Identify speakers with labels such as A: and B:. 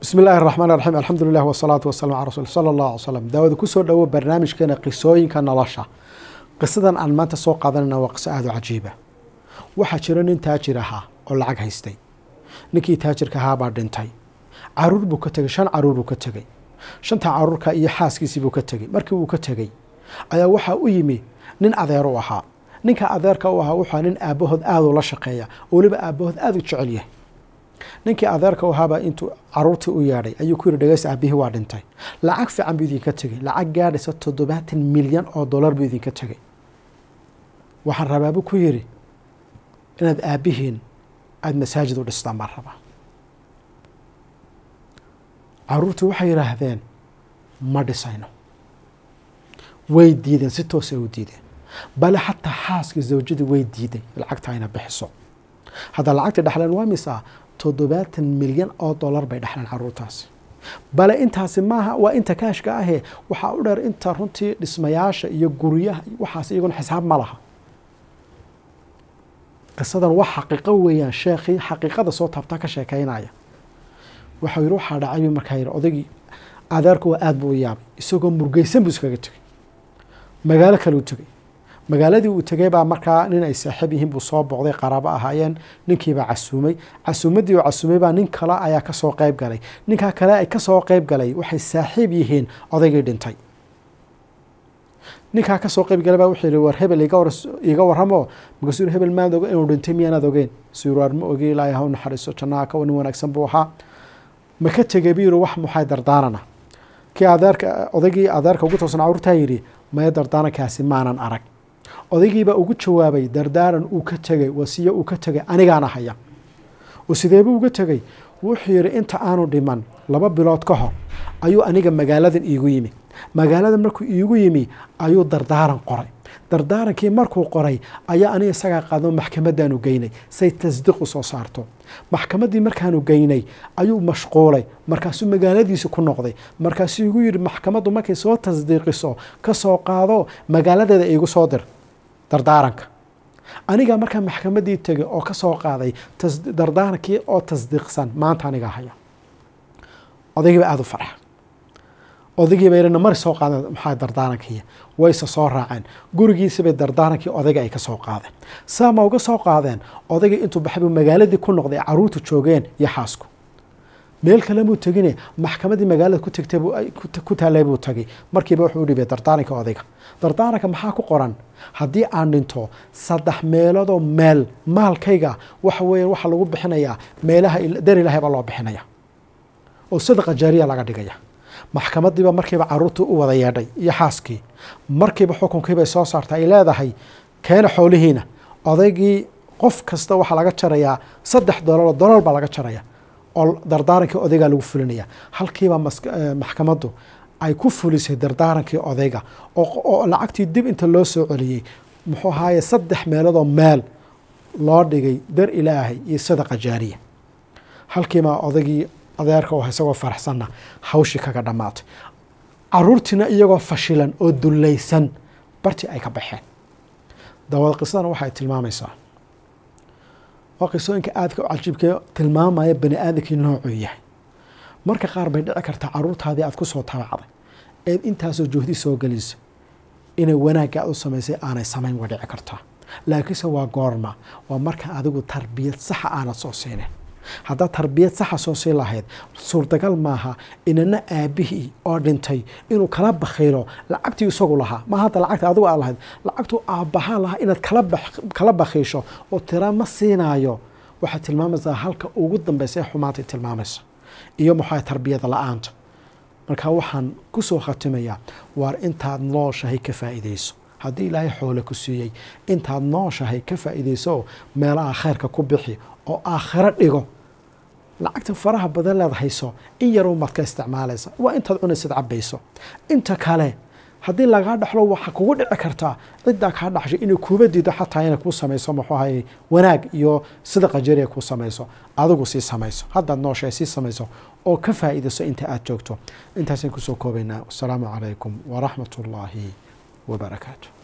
A: bismi raxmaan raxiim alxamdulilah wasalaatu wasalam ala rasul sala allah slam daawada kusoo dhowo barnaamijkeena qisooyinka nolosha qisadan aan maanta soo qaadanayna waa qiso aada u cajiiba ah. waxaa jiro nin taajir ahaa oo lacag haystay ninkii taajirka ahaa baa dhintay caruur buu ka tegay shan caruur buu ka tegey shantaa caruurka iyo xaaskiisii buu ka tegey markii uu ka tegey ayaa waxaa u yimi nin adeer u ahaa ninka adeerka u ahaa wuxua nin aabahood aada ula shaqeeya oo weliba aabahood aada u jecel yahay ninkii adeerka u ahaabaa intuu caruurtii u yaadhay ayuu ku yihi dhegeysta aabihii waa dhintay lacag fiican buu idinka tegay lacag gaadhaysa toddobaatan milyan oo dollar buu idinka tegay waxaan rabaabu ku yidhi inaad aabihiin aada masaajid u dhistaan baan rabaa caruurtii waxay yidhaahdeen ma dhisayno way diideen si toosay ah u diideen bale xataa xaaskii zawjadii way diiday lacagta ayna bixiso hadda lacagtii dhexleen waa misaa todobaatan milyan oo dollar bay dhexleen caruurtaasi bale intaasi maaha waa inta kaashka ahe waxaa u dheer inta runtii dhismayaasha iyo guryaha waxaas iyaguna xisaab ma laha qisadan waa xaqiiqo weeyaan sheekhii xaqiiqada soo taabtaa ka sheekeynaya waxau yihi waxaa dhacay buu markaa yihi odaygii adeerku waa aada buu u yaabay isagoo murgeysan buu iskaga tegay magaalo kale u tegey magaaladii uu tegay baa markaa nin ay saaxiib yihiin buu soo booqday qaraabo ahaayeen ninkiibaa casuumay casuumadii uu casuumay baa nin kale ayaa kasoo qayb galay ninkaa kale ay kasoo qayb galay waxay saaxiib yihiin odaygii dhintay ninkaa kasoo qayb galay baa wuxuu yihi war hebel iga warramoo makasuur hebel maad og inuu dhintay miyaanaad ogeen suyurwaar ma ogi ilaahay ha u naxariisto nin wanaagsan buu ahaa ma ka tegey biiru wax muxay dardaanana kii adeerka odaygii adeerka ugu toosnaa carurtaa yidhi maya dardaanankaasi maanan arag odaygiibaa ugu jawaabay dardaaran uu ka tegay wasiyo uu ka tegay anigaana haya oo sideebuu uga tegay wuxuu yidhi inta aanu dhiman laba bilood ka hor ayuu aniga magaaladan iigu yimi magaalada markuu iigu yimi ayuu dardaaran qoray dardaarankii markuu qoray ayaa aniga isagaa qaadno maxkamadaanu geynay say tasdiiq u soo saarto maxkamadii markaanu geynay ayuu mashquulay markaasuu magaaladiisi ku noqday markaasuu igu yidhi maxkamaddu markay soo tasdiiqiso ka soo qaado magaaladeeda iigu soo dir dardaaranka aniga markaa maxkamaddii tegay oo ka soo qaaday dardaarankii oo tasdiiqsan maanta anigaa haya odaygiiba aada u farxa odaygiiba yirina mari soo qaadeen maxaa dardaarankiiya wayse soo raaceen gurigiisibay dardaarankii odayga ay ka soo qaadeen saamaa uga soo qaadeen odaygii intuu baxay baxaybu magaaladii ku noqday caruurta joogeen iyo xaasku meel kale muu tegine maxkamadii magaalada ku tegtay ku taallay buu tagay markiiba wuxuu dhibay dardaaranka odayga dardaaranka maxaa ku qoran haddii aan dhinto saddex meeloodoo meel maalkayga waxa weeyaan waxaa lagu bixinayaa meelaha der ilaahay baa loo bixinaya oo sadaqa jaariya laga dhigaya maxkamadiiba markiiba caruurtii u wada yeedhay iyo xaaskii markiiba xukunkiibay soo saarta ay leedahay keena xoolihiina odaygii qof kasta waxaa laga jarayaa saddex dolaaloo dolol baa laga jaraya oo dardaarankii odaygaa lagu fulinaya halkiiba eh, maxkamaddu ay ku fulisay dardaarankii odayga oo lacagtii dib inta loo soo celiyey muxuu ahaaye saddex meeladoo meel loo dhigay dar ilaahay iyo sadaqa jaariya halkiibaa odaygii adeerka oo isagoo faraxsanna hawshii kaga dhammaatay caruurtiina iyagoo fashilan oo dullaysan bartii ay ka baxeen dawad qisadana waxay tilmaamaysaa waa qisooyinka aadka u cajibkayo tilmaamaya bani aadankii noocuu yahay marka qaar bay dhici kartaa caruurtaadii aada ku soo tabaacday eed intaasoo juhdi soo geliso inay wanaagga aad u samaysay aanay samayn way dhici kartaa laakiinse waa goorma waa marka adigu tarbiyad saxa ah aanad soo siinin haddaad tarbiyad saxa soo sii lahayd suurtagal maaha inana aabihii oo dhintay inuu kala bakhaylo lacagtii isagu lahaa ma hadda lacagta adigu aad lahayd lacagtuu aabbahaa lahaa inaad kala bakhiisho oo tira ma siinaayo waxaad tilmaamaysaa halka ugu dambaysa ee xumaantay tilmaamaysa iyo maxaa tarbiyada la-aanta marka waxaan kusoo khatimayaa waar intaad nooshahay ka faa'iidayso haddii ilaahay xoole ku siiyey intaad nooshahay ka faa'iidayso meelaha kheyrka ku bixi oo aakhiro dhigo lacagta faraha badan leed hayso in yarow maad ka isticmaalaysa waa intaad cunaysad cabayso inta kale haddii lagaa dhexlo waxaa kugu dhici kartaa ciddaa kaa dhaxshay inay kuuba diido xataa inay kuu samayso muxuuha wanaag iyo sidaqa jariya kuu samayso adigu sii samayso haddaad nooshahay sii samayso oo ka faa'iidayso inta aada joogto intaasaan kusoo koobaynaa wasalaamu calaykum waraxmat ullaahi wabarakaatu